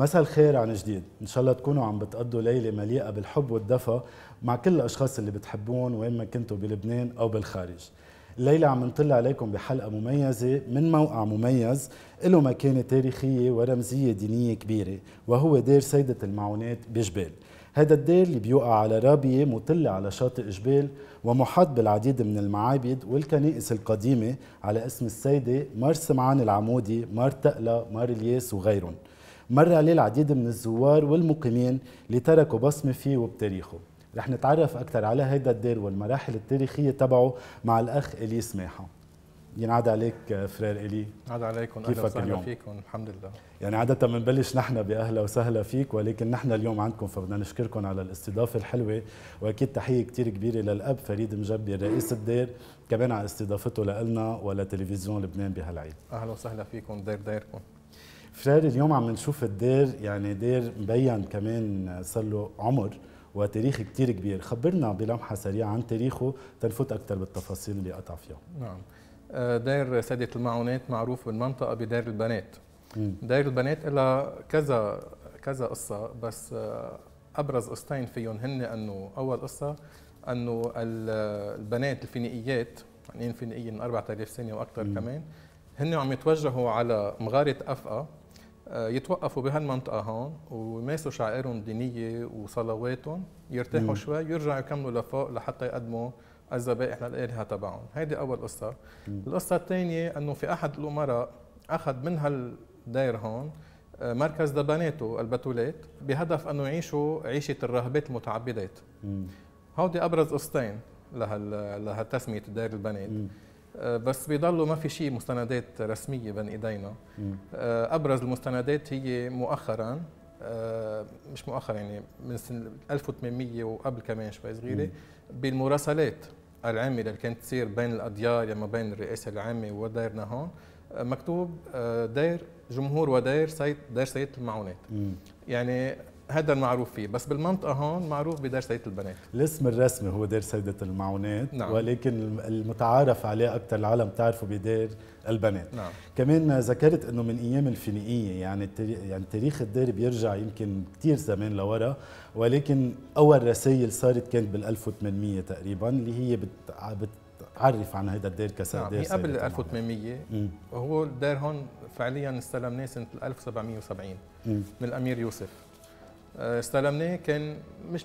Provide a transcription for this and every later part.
مساء الخير عن جديد ان شاء الله تكونوا عم بتقضوا ليله مليئه بالحب والدفى مع كل الاشخاص اللي بتحبون وين ما كنتوا بلبنان او بالخارج الليلة عم نطل عليكم بحلقة مميزة من موقع مميز له مكانة تاريخية ورمزية دينية كبيرة وهو دير سيدة المعونات بجبال هذا الدير اللي بيوقع على رابية مطلة على شاطئ جبال ومحاط بالعديد من المعابد والكنائس القديمة على اسم السيدة مار سمعان العمودي مار تقلا مار الياس وغيرهم مر عليه العديد من الزوار والمقيمين اللي تركوا بصمة فيه وبتاريخه رح نتعرف أكثر على هيدا الدير والمراحل التاريخية تبعه مع الأخ إلي سماحة ينعاد عليك فرير إلي عاد عليكم كيف أهلا اليوم؟ فيكم الحمد لله يعني عادة بنبلش نحن بأهلا وسهلا فيك ولكن نحن اليوم عندكم فبدنا نشكركم على الاستضافة الحلوة وأكيد تحية كتير كبيرة للأب فريد مجبي رئيس الدير كمان على استضافته لنا ولتلفزيون لبنان بهالعيد أهلا وسهلا فيكم دير دايركم فراري اليوم عم نشوف الدير يعني دير مبين كمان صار له عمر وتاريخ كتير كبير خبرنا بلمحة سريعة عن تاريخه تنفوت أكثر بالتفاصيل اللي قطع فيها نعم آه، دير سادة المعونات معروف بالمنطقة بدير البنات دير البنات لها كذا كذا قصة بس آه، أبرز قصتين فيهم هن أنه أول قصة أنه البنات الفينيقيات يعني الفينيقيين من 4000 سنة وأكثر كمان هن عم يتوجهوا على مغارة أفقا آه، يتوقفوا بهالمنطقة هون ويمارسوا شعائرهم الدينية وصلواتهم يرتاحوا شوي يرجعوا يكملوا لفوق لحتى يقدموا الذبائح للآلهة تبعهم هيدي أول قصة مم. القصة الثانية أنه في أحد الأمراء أخذ من هالدير هون آه، مركز دبناته البتولات بهدف أنه يعيشوا عيشة الراهبات المتعبدات هودي أبرز قصتين لهالتسمية دير البنات مم. آه، بس بيضلوا ما في شيء مستندات رسميه بين ايدينا آه، ابرز المستندات هي مؤخرا آه، مش مؤخرا يعني من سنه 1800 وقبل كمان شوي صغيره بالمراسلات العامه اللي كانت تصير بين الاديار يعني بين الرئاسه العامه وديرنا هون مكتوب داير جمهور وداير سيد دير سيد المعونات يعني هذا المعروف فيه بس بالمنطقه هون معروف بدار سيده البنات الاسم الرسمي هو دار سيده المعونات نعم. ولكن المتعارف عليه اكثر العالم تعرفه بدار البنات نعم. كمان ذكرت انه من ايام الفينيقيه يعني يعني تاريخ الدار بيرجع يمكن كثير زمان لورا ولكن اول رسائل صارت كانت بال 1800 تقريبا اللي هي بت... عرف عن هذا الدير كسر نعم. دير قبل 1800 وهو هو الدير هون فعليا استلمناه سنه 1770 مم. من الامير يوسف آه، استلمناه كان مش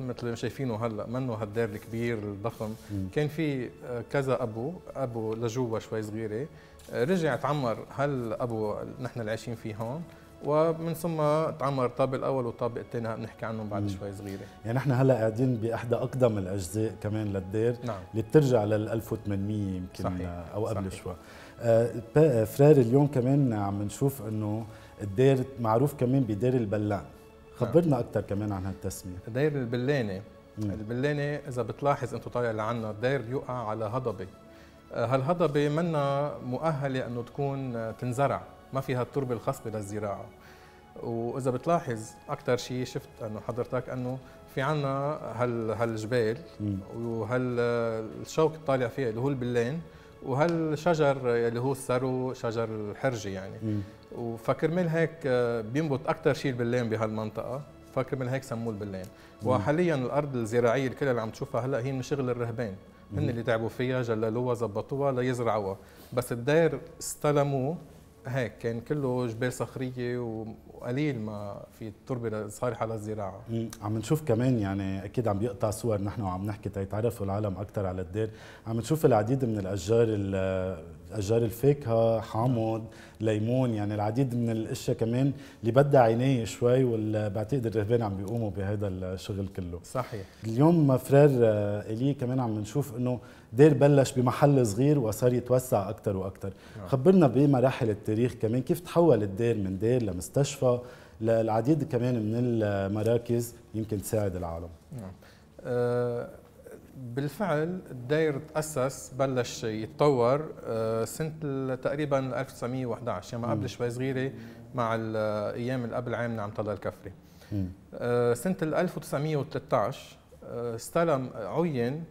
مثل ما شايفينه هلا منه هالدار الكبير الضخم كان في آه، كذا ابو ابو لجوا شوي صغيره آه، رجع تعمر هالابو نحن اللي عايشين فيه هون ومن ثم تعمر الطابق الاول والطابق الثاني بنحكي عنهم بعد مم. شوي صغيره يعني نحن هلا قاعدين باحدى اقدم الاجزاء كمان للدير نعم. اللي بترجع لل 1800 يمكن صحيح. او قبل شوي فرار اليوم كمان عم نشوف انه الدير معروف كمان بدير البلان خبرنا اكثر كمان عن هالتسميه داير البلانه البلانه اذا بتلاحظ انت طالع لعنا داير يقع على هضبه آه، هالهضبه منا مؤهله انه تكون آه، تنزرع ما فيها التربه الخصبه للزراعه واذا بتلاحظ اكثر شيء شفت انه حضرتك انه في عنا هال هالجبال وهالشوك آه، الطالع فيها اللي هو البلان وهالشجر اللي هو الثرو شجر الحرجي يعني مم. وفكرمال هيك آه، بينبت اكثر شيء البلان بهالمنطقه فكرمال هيك سموه البلان وحاليا الارض الزراعيه الكل اللي عم تشوفها هلا هي من شغل الرهبان هن اللي تعبوا فيها جللوها زبطوها ليزرعوها بس الدير استلموه هيك كان كله جبال صخريه وقليل ما في تربه صالحه للزراعه عم نشوف كمان يعني اكيد عم بيقطع صور نحن وعم نحكي تيتعرفوا العالم اكثر على الدير عم نشوف العديد من الاشجار اشجار الفاكهه حامض ليمون يعني العديد من الاشياء كمان اللي بدها عنايه شوي وبعتقد الرهبان عم بيقوموا بهذا الشغل كله صحيح اليوم فرار آه، الي كمان عم نشوف انه دير بلش بمحل صغير وصار يتوسع اكثر واكثر آه. خبرنا بمراحل التاريخ كمان كيف تحول الدير من دير لمستشفى للعديد كمان من المراكز يمكن تساعد العالم نعم. أه بالفعل الداير تأسس بلش يتطور آه، سنة تقريبا 1911 يعني قبل شوي صغيرة مع الأيام اللي قبل عام نعم الله الكفري آه، سنة 1913 آه، استلم عين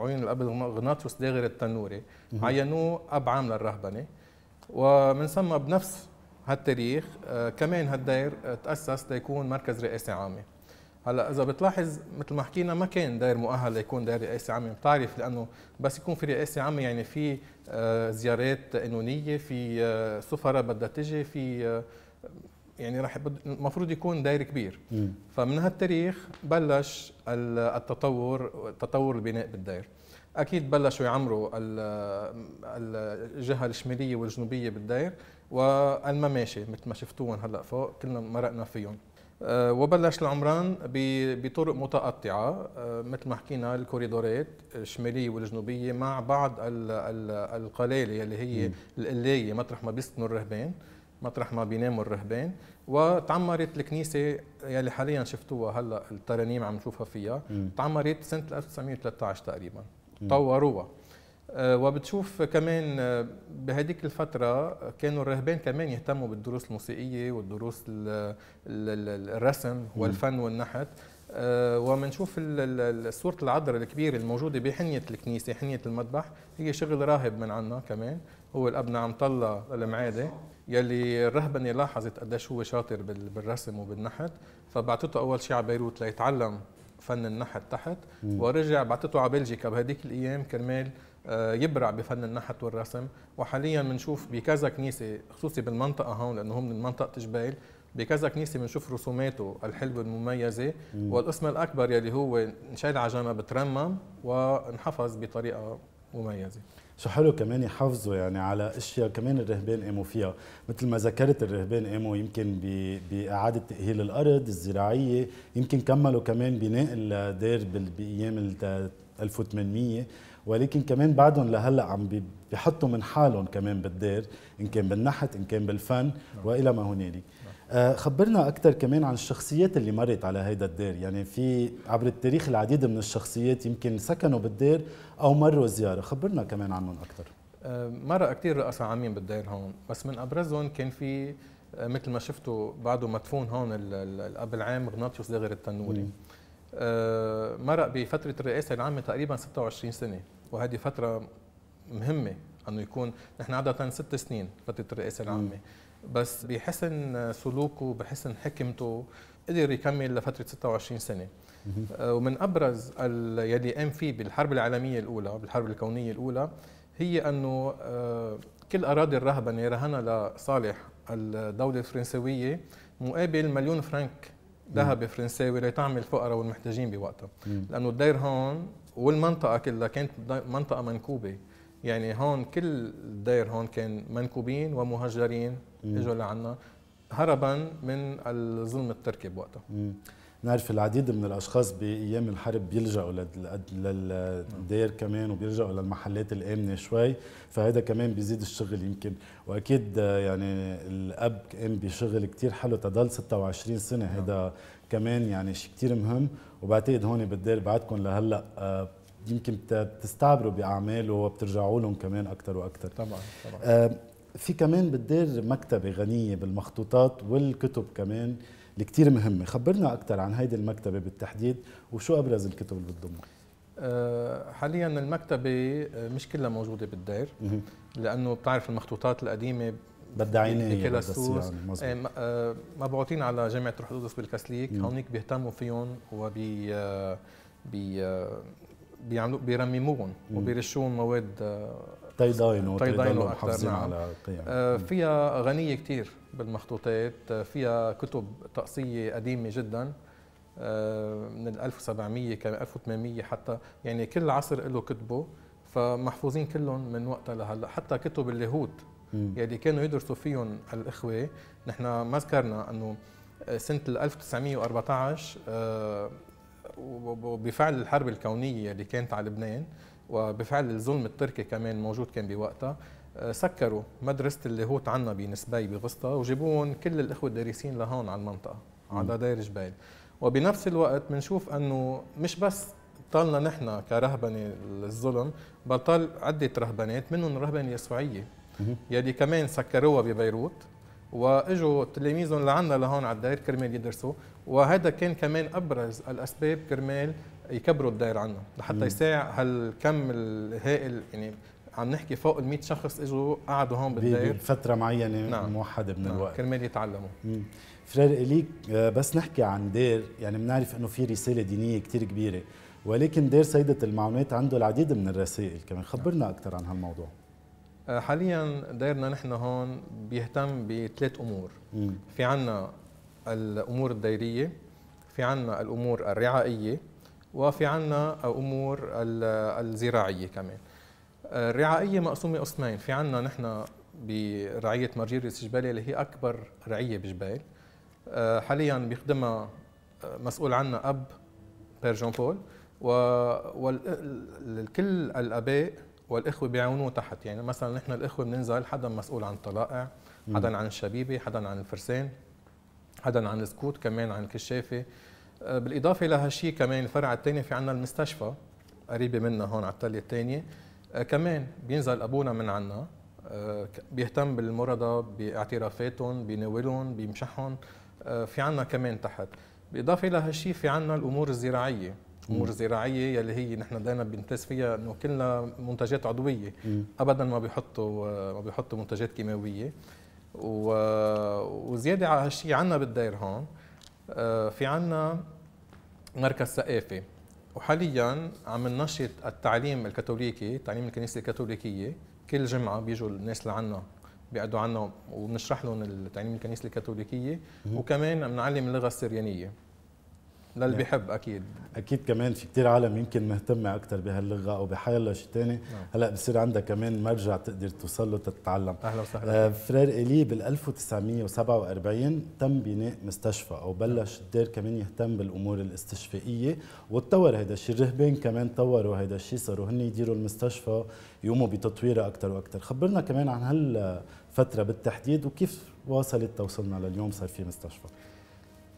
عين الأب غناطوس داغر التنوري عينوه أب عام للرهبنة ومن ثم بنفس هالتاريخ كمان هالدير تأسس ليكون مركز رئاسي عامي هلا اذا بتلاحظ مثل ما حكينا ما كان داير مؤهل ليكون داير رئاسي عام يعني بتعرف لانه بس يكون في رئاسي عام يعني في آه، زيارات قانونيه في آه، سفراء بدها تجي في آه، يعني راح المفروض يكون داير كبير فمن هالتاريخ بلش التطور تطور البناء بالداير اكيد بلشوا يعمروا الجهه الشماليه والجنوبيه بالداير والمماشي مثل ما شفتوهم هلا فوق كلنا مرقنا فيهم آه، وبلش العمران بطرق متقطعة آه، مثل ما حكينا الكوريدورات الشمالية والجنوبية مع بعض القلالة اللي هي القلاية مطرح ما بيسكنوا الرهبان مطرح ما بيناموا الرهبان وتعمرت الكنيسة يلي حاليا شفتوها هلا الترانيم عم نشوفها فيها تعمرت سنة 1913 تقريبا طوروها آه، وبتشوف كمان آه، بهذيك الفترة كانوا الرهبان كمان يهتموا بالدروس الموسيقية والدروس الرسم والفن والنحت آه، ومنشوف صورة العذراء الكبيرة الموجودة بحنية الكنيسة حنية المذبح هي شغل راهب من عنا كمان هو الأب نعم طلع المعادي يلي الرهبنة لاحظت قديش هو شاطر بالرسم وبالنحت فبعتته أول شيء على بيروت ليتعلم فن النحت تحت ورجع بعتته على بلجيكا بهديك الأيام كرمال آه، يبرع بفن النحت والرسم وحاليا بنشوف بكذا كنيسه خصوصي بالمنطقه هون لانه هم من منطقه جبيل بكذا كنيسه بنشوف رسوماته الحلوه المميزه والقسم الاكبر يلي هو نشيل على جنب ترمم وانحفظ بطريقه مميزه شو حلو كمان يحافظوا يعني على اشياء كمان الرهبان قاموا فيها مثل ما ذكرت الرهبان قاموا يمكن باعاده تاهيل الارض الزراعيه يمكن كملوا كمان بناء الدير بايام 1800 ولكن كمان بعدهم لهلا عم بيحطوا من حالهم كمان بالدير ان كان بالنحت ان كان بالفن والى ما هنالك آه، خبرنا اكثر كمان عن الشخصيات اللي مرت على هيدا الدير يعني في عبر التاريخ العديد من الشخصيات يمكن سكنوا بالدير او مروا زياره خبرنا كمان عنهم اكثر آه، مرة كثير رؤساء عامين بالدير هون بس من أبرزهم كان في آه، مثل ما شفتوا بعده مدفون هون الأب العام غناطيوس دغر التنوري مرق بفترة الرئاسة العامة تقريبا 26 سنة وهذه فتره مهمه انه يكون نحن عاده ست سنين فتره الرئاسه العامه بس بحسن سلوكه بحسن حكمته قدر يكمل لفتره 26 سنه ومن ابرز يلي قام فيه بالحرب العالميه الاولى بالحرب الكونيه الاولى هي انه آه، كل اراضي الرهبنه رهنها لصالح الدوله الفرنسويه مقابل مليون فرنك ذهب فرنساوي لتعمل الفقراء والمحتاجين بوقتها لانه الدير هون والمنطقه كلها كانت منطقه منكوبه يعني هون كل الدير هون كان منكوبين ومهجرين اجوا لعنا هربا من الظلم التركي بوقتها نعرف العديد من الاشخاص بايام الحرب بيلجأوا للدير كمان وبيلجأوا للمحلات الامنه شوي فهذا كمان بيزيد الشغل يمكن واكيد يعني الاب قام بشغل كثير حلو تضل 26 سنه نعم. هذا كمان يعني شيء كثير مهم وبعتقد هون بالدير بعدكم لهلا آه، يمكن بتستعبروا باعماله وبترجعوا لهم كمان اكثر واكثر طبعا طبعا آه، في كمان بالدير مكتبه غنيه بالمخطوطات والكتب كمان اللي كثير مهمه، خبرنا اكثر عن هيدي المكتبه بالتحديد وشو ابرز الكتب اللي بتضمها؟ آه، حاليا المكتبه آه، مش كلها موجوده بالدير لانه بتعرف المخطوطات القديمه بدها عينيه يعني مبعوثين على جامعه روح القدس بالكاسليك هونيك بيهتموا فيهم وبي آه، بي بيعملوا بيرمموهم وبيرشوهم مواد تيداينو تيداينو محافظين نعم. على قيم آه فيها غنيه كثير بالمخطوطات آه، فيها كتب طقسيه قديمه جدا آه، من 1700 كان 1800 حتى يعني كل عصر له كتبه فمحفوظين كلهم من وقتها لهلا حتى كتب اليهود يلي يعني كانوا يدرسوا فيهم الاخوه نحن ما ذكرنا انه آه، سنه 1914 وبفعل الحرب الكونيه اللي كانت على لبنان وبفعل الظلم التركي كمان موجود كان بوقتها آه، سكروا مدرسة اللاهوت عنا بنسبي بغسطة وجيبون كل الإخوة الدارسين لهون على المنطقة على داير جبيل وبنفس الوقت بنشوف أنه مش بس طالنا نحن كرهبنة الظلم بل طال عدة رهبنات منهم رهبنة يسوعية يلي كمان سكروها ببيروت واجوا تلاميذهم لعنا لهون على الداير كرمال يدرسوا وهذا كان كمان ابرز الاسباب كرمال يكبروا الدائره عنه لحتى يساع هالكم الهائل يعني عم نحكي فوق ال 100 شخص اجوا قعدوا هون بالدائرة بفتره معينه نعم. موحده من نعم. الوقت كرمال يتعلموا فرير اليك آه، بس نحكي عن دير يعني بنعرف انه في رساله دينيه كثير كبيره ولكن دير سيدة المعونات عنده العديد من الرسائل كمان خبرنا نعم. أكثر عن هالموضوع آه، حاليا دايرنا نحن هون بيهتم بثلاث أمور مم. في عنا الأمور الدايرية في عنا الأمور الرعائية وفي عنا امور الزراعيه كمان الرعائيه آه، مقسومه قسمين في عنا نحن برعيه مرجيريس جبالي اللي هي اكبر رعيه بجبال آه، حاليا بيخدمها آه، مسؤول عنا اب بير جون بول وكل الاباء والاخوه بيعونوا تحت يعني مثلا نحن الاخوه بننزل حدا مسؤول عن الطلائع حدا عن الشبيبه حدا عن الفرسان حدا عن السكوت كمان عن الكشافه آه، بالاضافه لهالشيء كمان الفرع الثاني في عندنا المستشفى قريبه منا هون على التلة الثانيه آه، كمان بينزل ابونا من عنا آه، بيهتم بالمرضى باعترافاتهم بنولهم بيمشحهم في عنا كمان تحت بالاضافه لهالشيء في عنا الامور الزراعيه امور زراعيه يلي هي نحن دائما بنتاس فيها انه كلنا منتجات عضويه م. ابدا ما بيحطوا ما بيحطوا منتجات كيماويه وزياده على هالشيء عندنا بالدير هون آه، في عنا مركز ثقافي وحاليا عم ننشط التعليم الكاثوليكي تعليم الكنيسه الكاثوليكيه كل جمعه بيجوا الناس لعنا بيقعدوا عنا وبنشرح لهم تعليم الكنيسه الكاثوليكيه وكمان بنعلم اللغه السريانيه للي بيحب اكيد اكيد كمان في كثير عالم يمكن مهتمه اكثر بهاللغه او بحي الله شيء ثاني نعم. هلا بصير عندها كمان مرجع تقدر توصل له تتعلم اهلا وسهلا آه، فرير الي بال 1947 تم بناء مستشفى او بلش نعم. الدير كمان يهتم بالامور الاستشفائيه وتطور هذا الشيء الرهبان كمان طوروا هذا الشيء صاروا هن يديروا المستشفى يقوموا بتطويرها اكثر واكثر خبرنا كمان عن هالفتره بالتحديد وكيف واصلت توصلنا لليوم صار في مستشفى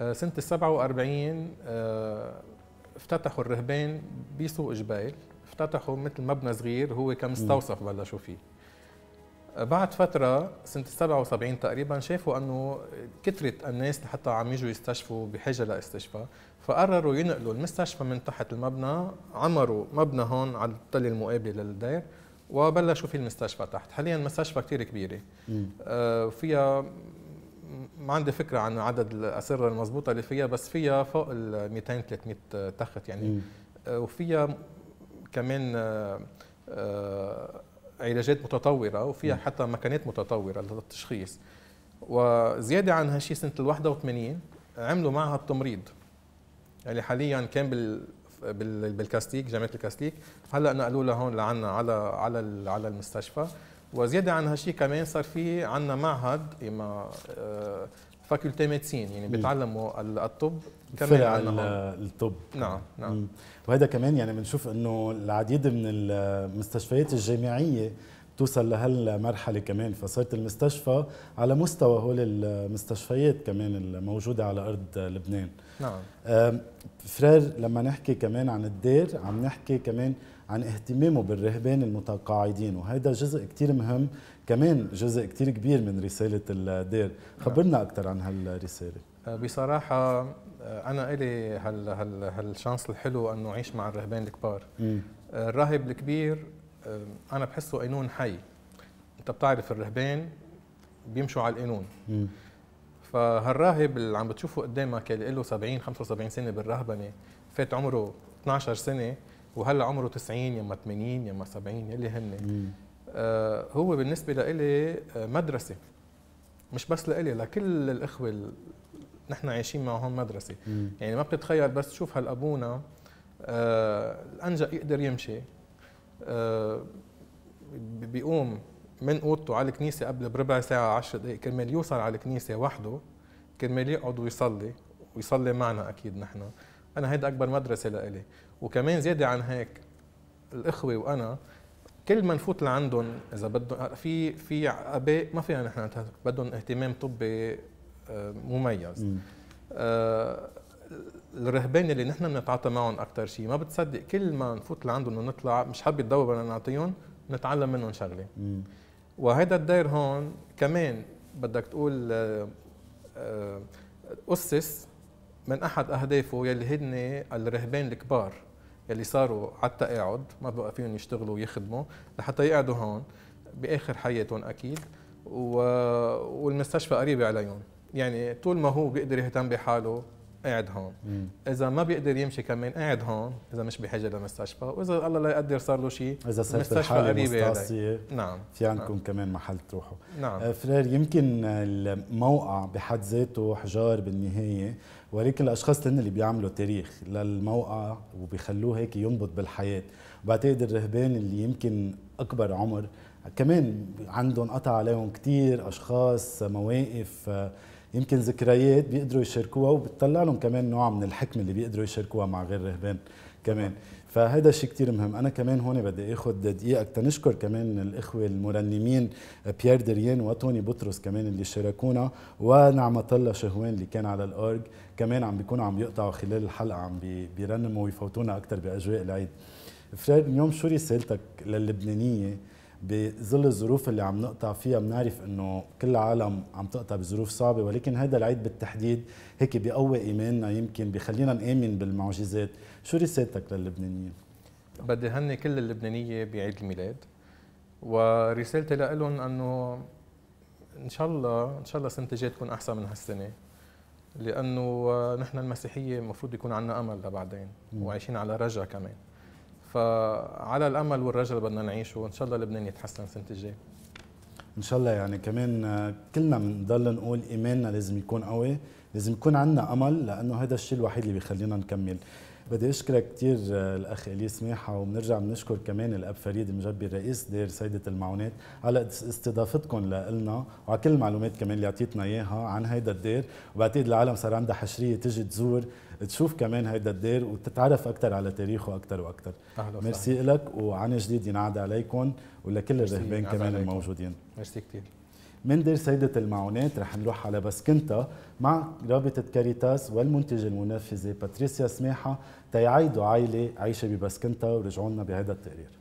آه، سنة السبعة وأربعين آه، افتتحوا الرهبان بسوق جبال افتتحوا مثل مبنى صغير هو كمستوصف بلشوا فيه آه، بعد فترة سنة 77 تقريبا شافوا انه كثرت الناس لحتى عم يجوا يستشفوا بحاجة لاستشفاء فقرروا ينقلوا المستشفى من تحت المبنى عمروا مبنى هون على التل المقابل للدير وبلشوا في المستشفى تحت حاليا مستشفى كثير كبيرة آه فيها ما عندي فكره عن عدد الاسره المضبوطه اللي فيها بس فيها فوق ال 200 300 تخت يعني آه، وفيها كمان آه، آه، علاجات متطوره وفيها حتى مكانات متطوره للتشخيص وزياده عن هالشيء سنه ال 81 عملوا معها التمريض اللي يعني حاليا كان بال بالكاستيك جامعه الكاستيك هلا نقلوا لهون لعنا على على على المستشفى وزياده عن هالشيء كمان صار في عندنا معهد اما آه، فاكولتي ميدسين يعني بيتعلموا الطب كمان عندنا الطب نعم نعم وهذا كمان يعني بنشوف انه العديد من المستشفيات الجامعيه توصل لهالمرحله كمان فصارت المستشفى على مستوى هول المستشفيات كمان الموجوده على ارض لبنان نعم فرير لما نحكي كمان عن الدير عم نحكي كمان عن اهتمامه بالرهبان المتقاعدين وهذا جزء كتير مهم كمان جزء كتير كبير من رسالة الدير خبرنا أكثر عن هالرسالة آه، بصراحة آه، أنا إلي هال هال هالشانس الحلو أنه أعيش مع الرهبان الكبار م. الراهب الكبير آه، أنا بحسه قانون حي أنت بتعرف الرهبان بيمشوا على القانون فهالراهب اللي عم بتشوفه قدامك اللي له 70 75 سنة بالرهبنة فات عمره 12 سنة وهلا عمره 90 يما 80 يما 70 يلي هن آه هو بالنسبه لإلي آه، مدرسه مش بس لإلي لكل الاخوه اللي نحن عايشين معهم مدرسه مم. يعني ما بتتخيل بس تشوف هالابونا آه الانجا يقدر يمشي آه بيقوم من اوضته على الكنيسه قبل بربع ساعه 10 دقائق كرمال يوصل على الكنيسه وحده كرمال يقعد ويصلي ويصلي معنا اكيد نحن انا هيدا اكبر مدرسه لإلي وكمان زياده عن هيك الاخوه وانا كل ما نفوت لعندهم اذا بدهم في في اباء ما فينا نحن بدهم اهتمام طبي آه، مميز آه، الرهبان اللي نحن بنتعاطى معهم اكثر شيء ما بتصدق كل ما نفوت لعندهم ونطلع مش حابه تدور بدنا نعطيهم نتعلم منهم شغله وهذا الدير هون كمان بدك تقول آه، اسس من احد اهدافه يلي هن الرهبان الكبار يلي صاروا على التقاعد ما بقى فيهم يشتغلوا ويخدموا لحتى يقعدوا هون باخر حياتهم اكيد و... والمستشفى قريبه عليهم يعني طول ما هو بيقدر يهتم بحاله قاعد هون مم. اذا ما بيقدر يمشي كمان قاعد هون اذا مش بحاجه لمستشفى واذا الله لا يقدر صار له شيء اذا صرت الحاله مستقصيه نعم في عندكم نعم. كمان محل تروحوا نعم آه، فرير يمكن الموقع بحد ذاته حجار بالنهايه ولكن الاشخاص اللي بيعملوا تاريخ للموقع وبيخلوه هيك ينبض بالحياه وبعتقد الرهبان اللي يمكن اكبر عمر كمان عندهم قطع عليهم كثير اشخاص مواقف آه، يمكن ذكريات بيقدروا يشاركوها وبتطلع لهم كمان نوع من الحكمه اللي بيقدروا يشاركوها مع غير رهبان كمان فهذا شيء كثير مهم انا كمان هون بدي اخذ دقيقه تنشكر كمان الاخوه المرنمين بيير دريان وتوني بطرس كمان اللي شاركونا ونعمة الله شهوان اللي كان على الاورج كمان عم بيكونوا عم يقطعوا خلال الحلقه عم بيرنموا ويفوتونا اكثر باجواء العيد فريد اليوم شو رسالتك للبنانيه بظل الظروف اللي عم نقطع فيها بنعرف انه كل العالم عم تقطع بظروف صعبه ولكن هذا العيد بالتحديد هيك بقوي ايماننا يمكن بخلينا نامن بالمعجزات شو رسالتك للبنانيين بدي هني كل اللبنانيه بعيد الميلاد ورسالتي لهم انه ان شاء الله ان شاء الله السنه الجايه تكون احسن من هالسنه لانه نحن المسيحيه المفروض يكون عندنا امل لبعدين وعايشين على رجا كمان فعلى الامل والرجاء بدنا نعيش وان شاء الله لبنان يتحسن السنه الجايه ان شاء الله يعني كمان آه، كلنا بنضل نقول ايماننا لازم يكون قوي لازم يكون عندنا امل لانه هذا الشيء الوحيد اللي بيخلينا نكمل بدي اشكرك كثير آه، الاخ الي سماحه وبنرجع بنشكر كمان الاب فريد المجبي رئيس دير سيده المعونات على استضافتكم لنا وعلى كل المعلومات كمان اللي اعطيتنا اياها عن هيدا الدير وبعتقد العالم صار عندها حشريه تجي تزور تشوف كمان هيدا الدير وتتعرف اكثر على تاريخه اكثر واكثر ميرسي لك وعن جديد ينعاد عليكم ولكل الرهبان كمان الموجودين ميرسي كثير من دير سيدة المعونات رح نروح على بسكنتا مع رابطة كاريتاس والمنتج المنفذة باتريسيا سماحة تيعيدوا عائلة عايشة ببسكنتا ورجعونا بهذا التقرير